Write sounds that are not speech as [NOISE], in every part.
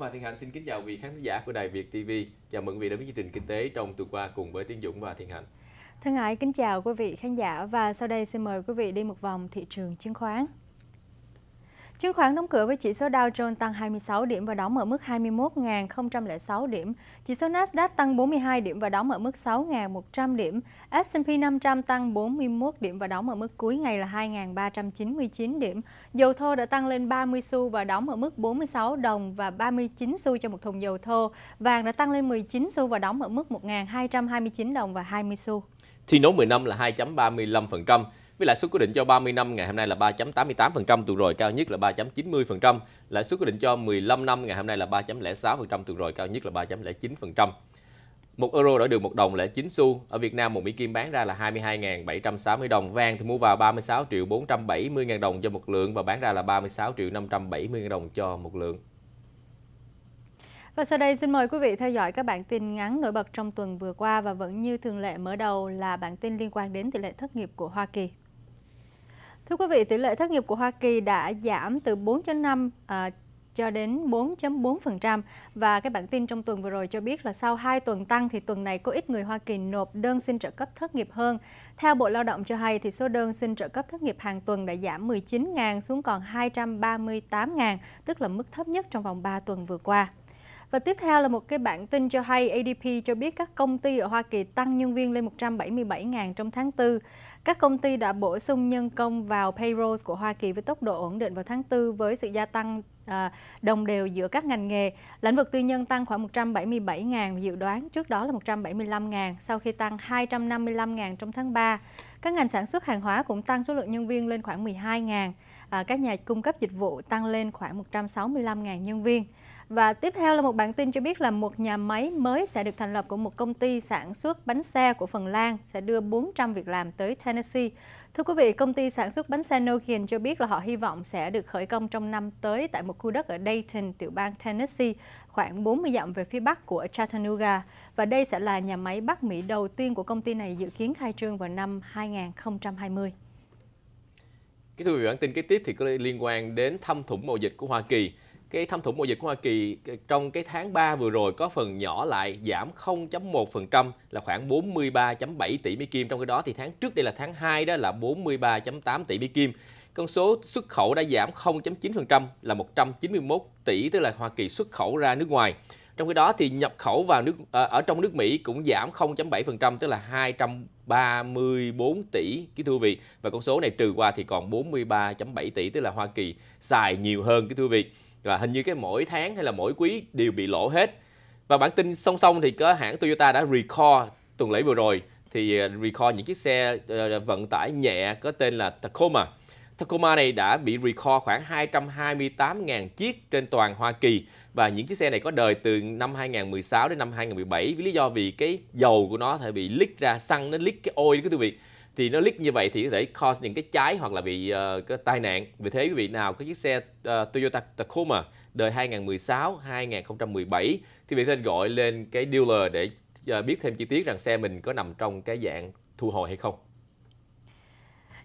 và Thiên Hạnh xin kính chào quý khán giả của Đài Việt TV. Chào mừng quý vị đến với chương trình Kinh tế trong tuần qua cùng với Tiến Dũng và Thiên Hạnh. Thân ái kính chào quý vị khán giả và sau đây xin mời quý vị đi một vòng thị trường chứng khoán. Chứng khoán đóng cửa với chỉ số Dow Jones tăng 26 điểm và đóng ở mức 21.006 điểm. Chỉ số Nasdaq tăng 42 điểm và đóng ở mức 6.100 điểm. S&P 500 tăng 41 điểm và đóng ở mức cuối ngày là 2.399 điểm. Dầu thô đã tăng lên 30 xu và đóng ở mức 46 đồng và 39 xu cho một thùng dầu thô. Vàng đã tăng lên 19 xu và đóng ở mức 1.229 đồng và 20 xu. Chi nốt 10 năm là 2.35%, với lãi suất cố định cho 30 năm ngày hôm nay là 3.88%, tuần rồi cao nhất là 3.90%, lãi suất cố định cho 15 năm ngày hôm nay là 3.06%, tuần rồi cao nhất là 3.09%. 1 euro đổi được 1 đồng lẻ 9 xu. Ở Việt Nam một Mỹ Kim bán ra là 22.760 đồng. Vàng thì mua vào 36 triệu 470 ngàn đồng cho một lượng và bán ra là 36 triệu 570 ngàn đồng cho một lượng. Và sau đây xin mời quý vị theo dõi các bản tin ngắn nổi bật trong tuần vừa qua và vẫn như thường lệ mở đầu là bản tin liên quan đến tỷ lệ thất nghiệp của Hoa Kỳ. Thưa quý vị, tỷ lệ thất nghiệp của Hoa Kỳ đã giảm từ 4.5 à, cho đến 4.4% và cái bản tin trong tuần vừa rồi cho biết là sau 2 tuần tăng thì tuần này có ít người Hoa Kỳ nộp đơn xin trợ cấp thất nghiệp hơn. Theo Bộ Lao động cho hay thì số đơn xin trợ cấp thất nghiệp hàng tuần đã giảm 19.000 xuống còn 238.000, tức là mức thấp nhất trong vòng 3 tuần vừa qua. Và tiếp theo là một cái bản tin cho hay ADP cho biết các công ty ở Hoa Kỳ tăng nhân viên lên 177.000 trong tháng 4. Các công ty đã bổ sung nhân công vào payrolls của Hoa Kỳ với tốc độ ổn định vào tháng 4 với sự gia tăng à, đồng đều giữa các ngành nghề. Lĩnh vực tư nhân tăng khoảng 177.000, dự đoán trước đó là 175.000, sau khi tăng 255.000 trong tháng 3. Các ngành sản xuất hàng hóa cũng tăng số lượng nhân viên lên khoảng 12.000. À, các nhà cung cấp dịch vụ tăng lên khoảng 165.000 nhân viên. Và tiếp theo là một bản tin cho biết là một nhà máy mới sẽ được thành lập của một công ty sản xuất bánh xe của Phần Lan sẽ đưa 400 việc làm tới Tennessee. Thưa quý vị, công ty sản xuất bánh xe Nokian cho biết là họ hy vọng sẽ được khởi công trong năm tới tại một khu đất ở Dayton, tiểu bang Tennessee, khoảng 40 dặm về phía bắc của Chattanooga. Và đây sẽ là nhà máy Bắc Mỹ đầu tiên của công ty này dự kiến khai trương vào năm 2020. Cái thưa quý vị, bản tin kế tiếp thì có liên quan đến thâm thủng mậu dịch của Hoa Kỳ cái thâm thủng mậu dịch của Hoa Kỳ trong cái tháng 3 vừa rồi có phần nhỏ lại giảm 0.1% là khoảng 43.7 tỷ Mỹ Kim. Trong cái đó thì tháng trước đây là tháng 2 đó là 43.8 tỷ Mỹ Kim. Con số xuất khẩu đã giảm 0.9% là 191 tỷ tức là Hoa Kỳ xuất khẩu ra nước ngoài. Trong khi đó thì nhập khẩu vào nước ờ, ở trong nước Mỹ cũng giảm 0.7% tức là 234 tỷ cái thưa vị và con số này trừ qua thì còn 43.7 tỷ tức là Hoa Kỳ xài nhiều hơn cái thưa vị và hình như cái mỗi tháng hay là mỗi quý đều bị lỗ hết và bản tin song song thì có hãng Toyota đã recall tuần lễ vừa rồi thì ờ, recall những chiếc xe ờ, ờ, vận tải nhẹ có tên là Tacoma. Tacoma này đã bị recall khoảng 228.000 chiếc trên toàn Hoa Kỳ và những chiếc xe này có đời từ năm 2016 đến năm 2017 với lý do vì cái dầu của nó thể bị leak ra xăng nó leak cái ôi đó quý vị thì nó lít như vậy thì có thể cause những cái cháy hoặc là bị uh, cái tai nạn vì thế quý vị nào có chiếc xe uh, Toyota Tacoma đời 2016 2017 thì quý vị nên gọi lên cái dealer để uh, biết thêm chi tiết rằng xe mình có nằm trong cái dạng thu hồi hay không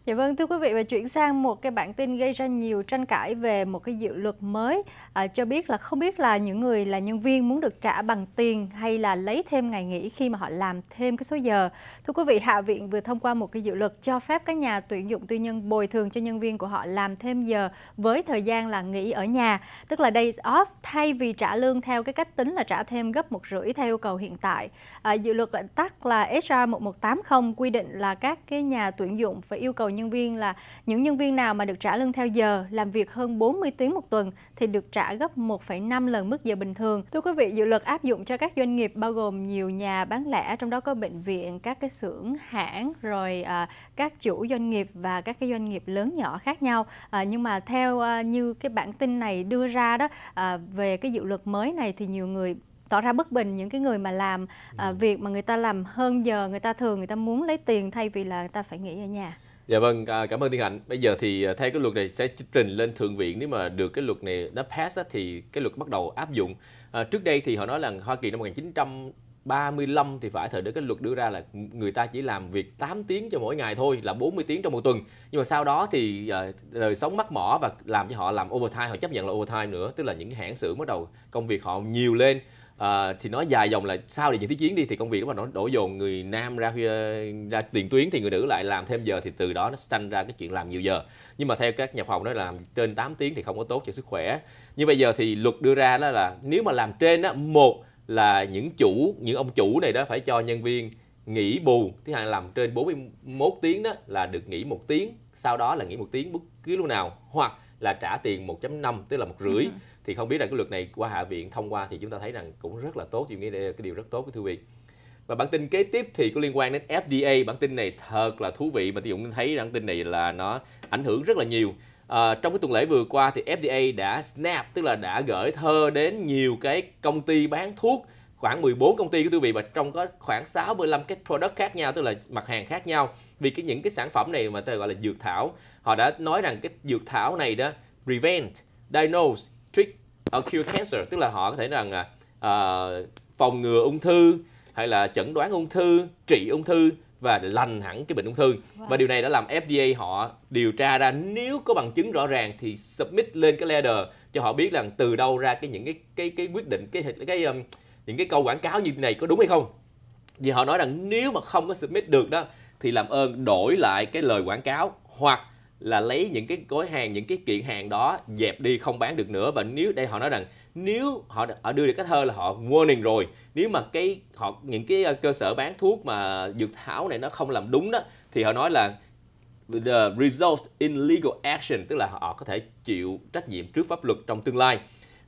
Dạ vâng, thưa quý vị và chuyển sang một cái bản tin gây ra nhiều tranh cãi về một cái dự luật mới à, cho biết là không biết là những người là nhân viên muốn được trả bằng tiền hay là lấy thêm ngày nghỉ khi mà họ làm thêm cái số giờ. Thưa quý vị, Hạ viện vừa thông qua một cái dự luật cho phép các nhà tuyển dụng tư nhân bồi thường cho nhân viên của họ làm thêm giờ với thời gian là nghỉ ở nhà, tức là days off thay vì trả lương theo cái cách tính là trả thêm gấp một rưỡi theo yêu cầu hiện tại. À, dự luật tắt là HR 1180 quy định là các cái nhà tuyển dụng phải yêu cầu nhân viên là những nhân viên nào mà được trả lương theo giờ, làm việc hơn 40 tiếng một tuần thì được trả gấp 1,5 lần mức giờ bình thường. Thưa quý vị, dự luật áp dụng cho các doanh nghiệp bao gồm nhiều nhà bán lẻ, trong đó có bệnh viện, các cái xưởng, hãng, rồi à, các chủ doanh nghiệp và các cái doanh nghiệp lớn nhỏ khác nhau. À, nhưng mà theo à, như cái bản tin này đưa ra đó à, về cái dự luật mới này thì nhiều người tỏ ra bất bình những cái người mà làm à, ừ. việc mà người ta làm hơn giờ người ta thường người ta muốn lấy tiền thay vì là người ta phải nghỉ ở nhà Dạ vâng, à, cảm ơn Thiên Hạnh. Bây giờ thì à, theo cái luật này sẽ trình lên Thượng viện nếu mà được cái luật này nó pass thì cái luật bắt đầu áp dụng. À, trước đây thì họ nói là Hoa Kỳ năm 1935 thì phải thời đó cái luật đưa ra là người ta chỉ làm việc 8 tiếng cho mỗi ngày thôi là 40 tiếng trong một tuần. Nhưng mà sau đó thì à, đời sống mắc mỏ và làm cho họ làm overtime, họ chấp nhận là overtime nữa, tức là những hãng xưởng bắt đầu công việc họ nhiều lên à, thì nói dài dòng là sau địa diện thế chiến đi thì công việc đó mà nó đổ dồn người nam ra ra tiền tuyến thì người nữ lại làm thêm giờ thì từ đó nó sanh ra cái chuyện làm nhiều giờ nhưng mà theo các nhà khoa học nói làm trên 8 tiếng thì không có tốt cho sức khỏe nhưng bây giờ thì luật đưa ra đó là nếu mà làm trên đó một là những chủ những ông chủ này đó phải cho nhân viên nghỉ bù thứ hai làm trên 41 tiếng đó là được nghỉ một tiếng sau đó là nghỉ một tiếng bất cứ lúc nào hoặc là trả tiền 1.5 tức là một rưỡi uh thì không biết là cái luật này qua hạ viện thông qua thì chúng ta thấy rằng cũng rất là tốt, tôi nghĩ đây là cái điều rất tốt của thư viện. Và bản tin kế tiếp thì có liên quan đến FDA, bản tin này thật là thú vị mà tôi cũng thấy bản tin này là nó ảnh hưởng rất là nhiều. À, trong cái tuần lễ vừa qua thì FDA đã snap tức là đã gửi thơ đến nhiều cái công ty bán thuốc khoảng 14 công ty của quý vị và trong có khoảng 65 cái product khác nhau tức là mặt hàng khác nhau vì cái những cái sản phẩm này mà tôi gọi là dược thảo họ đã nói rằng cái dược thảo này đó prevent diagnose Ờ, cure cancer tức là họ có thể rằng uh, phòng ngừa ung thư hay là chẩn đoán ung thư trị ung thư và lành hẳn cái bệnh ung thư wow. và điều này đã làm FDA họ điều tra ra nếu có bằng chứng rõ ràng thì submit lên cái ladder cho họ biết rằng từ đâu ra cái những cái cái cái quyết định cái cái um, những cái câu quảng cáo như này có đúng hay không vì họ nói rằng nếu mà không có submit được đó thì làm ơn đổi lại cái lời quảng cáo hoặc là lấy những cái gói hàng những cái kiện hàng đó dẹp đi không bán được nữa và nếu đây họ nói rằng nếu họ họ đưa được cái thơ là họ warning rồi nếu mà cái họ những cái ờ, cơ sở bán thuốc mà dược thảo này nó không làm đúng đó thì họ nói là the results in legal action tức là họ có thể chịu trách nhiệm trước pháp luật trong tương lai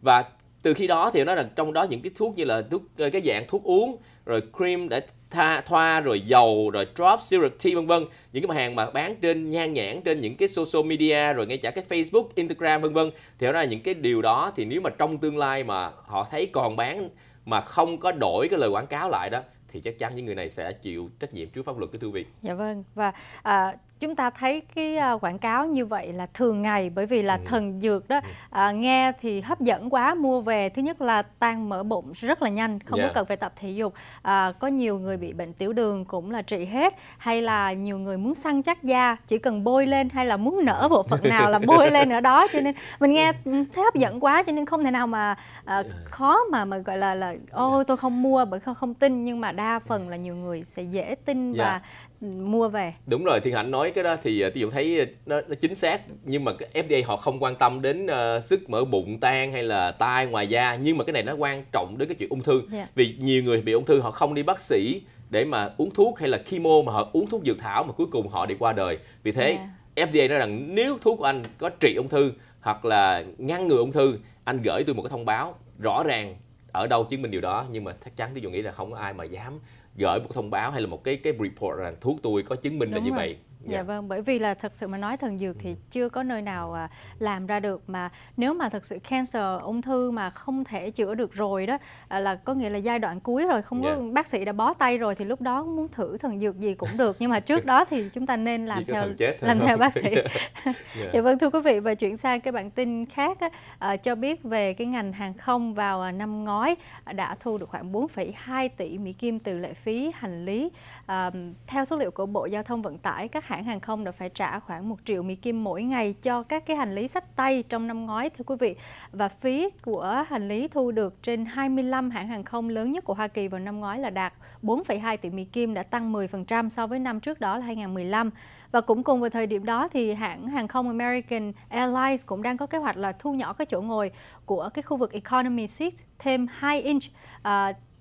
và từ khi đó thì nó là trong đó những cái thuốc như là thuốc cái dạng thuốc uống rồi cream để tha, thoa rồi dầu rồi drop syrup tea vân vân những cái mặt hàng mà bán trên nhan nhãn trên những cái social media rồi ngay cả cái Facebook Instagram vân vân thì đó là những cái điều đó thì nếu mà trong tương lai mà họ thấy còn bán mà không có đổi cái lời quảng cáo lại đó thì chắc chắn những người này sẽ chịu trách nhiệm trước pháp luật thưa thư viện. Dạ vâng và à, chúng ta thấy cái à, quảng cáo như vậy là thường ngày bởi vì là ừ. thần dược đó ừ. à, nghe thì hấp dẫn quá mua về thứ nhất là tan mỡ bụng rất là nhanh không yeah. có dạ. cần phải tập thể dục à, có nhiều người bị bệnh tiểu đường cũng là trị hết hay là nhiều người muốn săn chắc da chỉ cần bôi lên hay là muốn nở bộ phận nào là bôi [LAUGHS] lên ở đó cho nên mình nghe ừ. thấy hấp dẫn quá cho nên không thể nào mà à, dạ. khó mà mà gọi là là ôi dạ. tôi không mua bởi không, không tin nhưng mà đa phần là nhiều người sẽ dễ tin dạ. và ừ, mua về đúng rồi thiên hạnh nói cái đó thì ví ờ, dụ thấy ờ, nó, nó chính xác nhưng mà cái fda họ không quan tâm đến uh, sức mỡ bụng tan hay là tai ngoài da nhưng mà cái này nó quan trọng đến cái chuyện ung thư yeah. Dạ. vì nhiều người bị ung thư họ không đi bác sĩ để mà uống thuốc hay là chemo mà họ uống thuốc dược thảo mà cuối cùng họ đi qua đời vì thế yeah. Dạ. fda nói rằng nếu thuốc của anh có trị ung thư hoặc là ngăn ngừa ung thư anh gửi tôi một cái thông báo rõ ràng ở đâu chứng minh điều đó nhưng mà chắc chắn thí dụ nghĩ là không có ai mà dám gửi một thông báo hay là một cái cái report rằng thuốc tôi có chứng minh Đúng là như rồi. vậy Dạ. dạ vâng, bởi vì là thật sự mà nói thần dược thì ừ. chưa có nơi nào à, làm ra được mà nếu mà thật sự cancer ung thư mà không thể chữa được rồi đó à, là có nghĩa là giai đoạn cuối rồi không dạ. có bác sĩ đã bó tay rồi thì lúc đó muốn thử thần dược gì cũng được nhưng mà trước đó thì chúng ta nên làm theo làm theo bác sĩ. [LAUGHS] dạ. dạ vâng thưa quý vị và chuyển sang cái bản tin khác á, à, cho biết về cái ngành hàng không vào năm ngoái đã thu được khoảng 4,2 tỷ Mỹ kim từ lệ phí hành lý à, theo số liệu của Bộ Giao thông Vận tải các hãng hãng hàng không đã phải trả khoảng 1 triệu Mỹ Kim mỗi ngày cho các cái hành lý sách tay trong năm ngoái thưa quý vị. Và phí của hành lý thu được trên 25 hãng hàng không lớn nhất của Hoa Kỳ vào năm ngoái là đạt 4,2 tỷ Mỹ Kim đã tăng 10% so với năm trước đó là 2015. Và cũng cùng vào thời điểm đó thì hãng hàng không American Airlines cũng đang có kế hoạch là thu nhỏ cái chỗ ngồi của cái khu vực economy seat thêm 2 inch uh,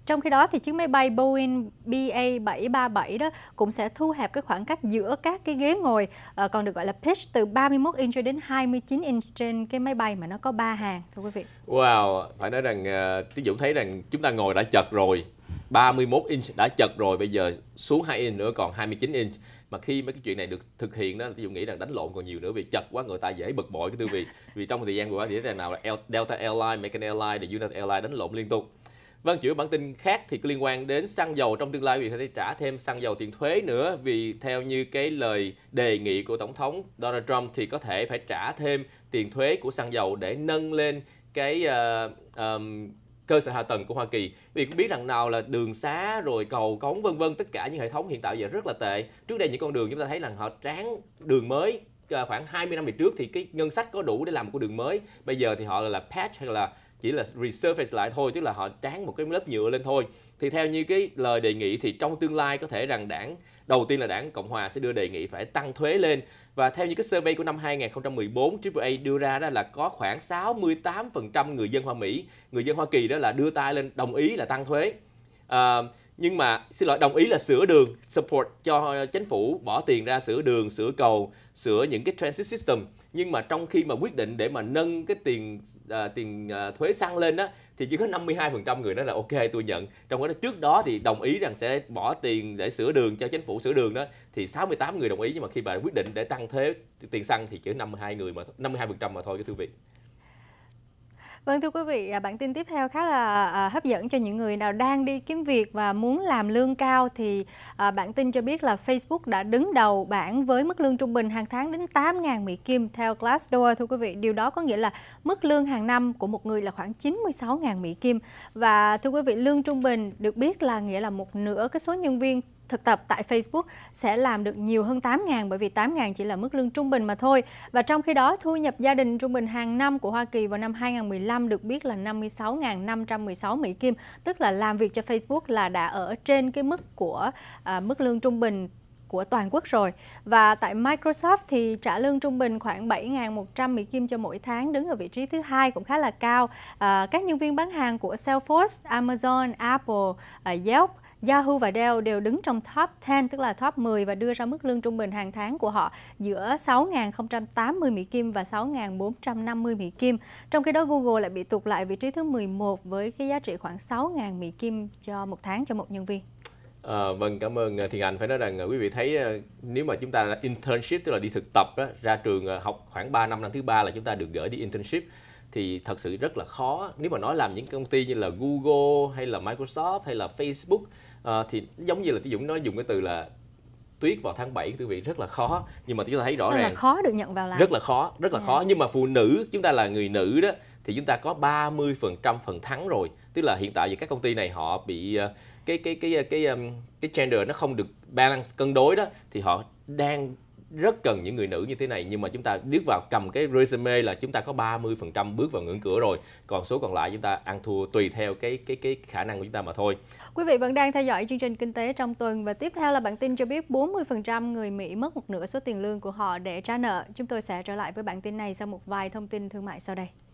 trong khi đó thì chiếc máy bay Boeing BA737 đó cũng sẽ thu hẹp cái khoảng cách giữa các cái ghế ngồi ờ, còn được gọi là pitch từ 31 inch cho đến 29 inch trên cái máy bay mà nó có 3 hàng thưa quý vị. Wow, phải nói rằng uh, Tiến Dũng thấy rằng chúng ta ngồi đã chật rồi. 31 inch đã chật rồi bây giờ xuống 2 inch nữa còn 29 inch mà khi mấy cái chuyện này được thực hiện đó thì dụ nghĩ rằng đánh lộn còn nhiều nữa vì chật quá người ta dễ bực bội cái tư vị vì trong thời gian vừa qua thì thế nào là Delta Airlines, American Airlines, United Airlines đánh lộn liên tục Vâng, chuyển bản tin khác thì liên quan đến xăng dầu trong tương lai vì phải trả thêm xăng dầu tiền thuế nữa vì theo như cái lời đề nghị của Tổng thống Donald Trump thì có thể phải trả thêm tiền thuế của xăng dầu để nâng lên cái uh, um, cơ sở hạ tầng của Hoa Kỳ vì cũng biết rằng nào là đường xá rồi cầu cống vân vân tất cả những hệ thống hiện tại giờ rất là tệ trước đây những con đường chúng ta thấy là họ tráng đường mới ờ, khoảng 20 năm về trước thì cái ngân sách có đủ để làm một con đường mới bây giờ thì họ là patch hay là chỉ là resurface lại thôi tức là họ tráng một cái lớp nhựa lên thôi thì theo như cái lời đề nghị thì trong tương lai có thể rằng đảng đầu tiên là đảng Cộng hòa sẽ đưa đề nghị phải tăng thuế lên và theo như cái survey của năm 2014 AAA đưa ra đó là có khoảng 68% người dân Hoa Mỹ người dân Hoa Kỳ đó là đưa tay lên đồng ý là tăng thuế à, nhưng mà xin lỗi đồng ý là sửa đường support cho chính phủ bỏ tiền ra sửa đường sửa cầu sửa những cái transit system nhưng mà trong khi mà quyết định để mà nâng cái tiền à, tiền à, thuế xăng lên á thì chỉ có 52% người nói là ok tôi nhận trong đó trước đó thì đồng ý rằng sẽ bỏ tiền để sửa đường cho chính phủ sửa đường đó thì 68 người đồng ý nhưng mà khi bà quyết định để tăng thuế tiền xăng thì chỉ 52 người mà 52% mà thôi các thư viện Vâng thưa quý vị, à, bản tin tiếp theo khá là à, hấp dẫn cho những người nào đang đi kiếm việc và muốn làm lương cao thì à, bản tin cho biết là Facebook đã đứng đầu bảng với mức lương trung bình hàng tháng đến 8.000 Mỹ Kim theo Glassdoor. Thưa quý vị, điều đó có nghĩa là mức lương hàng năm của một người là khoảng 96.000 Mỹ Kim. Và thưa quý vị, lương trung bình được biết là nghĩa là một nửa cái số nhân viên thực tập tại Facebook sẽ làm được nhiều hơn 8.000 bởi vì 8.000 chỉ là mức lương trung bình mà thôi. Và trong khi đó, thu nhập gia đình trung bình hàng năm của Hoa Kỳ vào năm 2015 được biết là 56.516 Mỹ Kim, tức là làm việc cho Facebook là đã ở trên cái mức của à, mức lương trung bình của toàn quốc rồi. Và tại Microsoft thì trả lương trung bình khoảng 7.100 Mỹ Kim cho mỗi tháng đứng ở vị trí thứ hai cũng khá là cao. À, các nhân viên bán hàng của Salesforce, Amazon, Apple, à, Yelp Yahoo và Dell đều đứng trong top 10, tức là top 10 và đưa ra mức lương trung bình hàng tháng của họ giữa 6.080 Mỹ Kim và 6.450 Mỹ Kim. Trong khi đó Google lại bị tụt lại vị trí thứ 11 với cái giá trị khoảng 6.000 Mỹ Kim cho một tháng cho một nhân viên. À, vâng cảm ơn ờ, thì anh phải nói rằng ờ, quý vị thấy nếu mà chúng ta internship tức là đi thực tập ra trường học khoảng 3 năm năm thứ ba là chúng ta được gửi đi internship thì thật sự rất là khó nếu mà nói làm những công ty như là Google hay là Microsoft hay là Facebook uh, thì giống như là Tí Dũng nói dùng cái từ là tuyết vào tháng 7 quý vị rất là khó nhưng mà chúng ta thấy rõ rất ràng là khó được nhận vào làm rất là khó rất là yeah. Dạ. khó nhưng mà phụ nữ chúng ta là người nữ đó thì chúng ta có 30% phần thắng rồi tức là hiện tại thì các công ty này họ bị ờ, cái cái cái ờ, cái cái, cái gender nó không được balance cân đối đó thì họ đang rất cần những người nữ như thế này nhưng mà chúng ta bước vào cầm cái resume là chúng ta có 30% bước vào ngưỡng cửa rồi còn số còn lại chúng ta ăn thua tùy theo cái cái cái khả năng của chúng ta mà thôi quý vị vẫn đang theo dõi chương trình kinh tế trong tuần và tiếp theo là bản tin cho biết 40% người Mỹ mất một nửa số tiền lương của họ để trả nợ chúng tôi sẽ trở lại với bản tin này sau một vài thông tin thương mại sau đây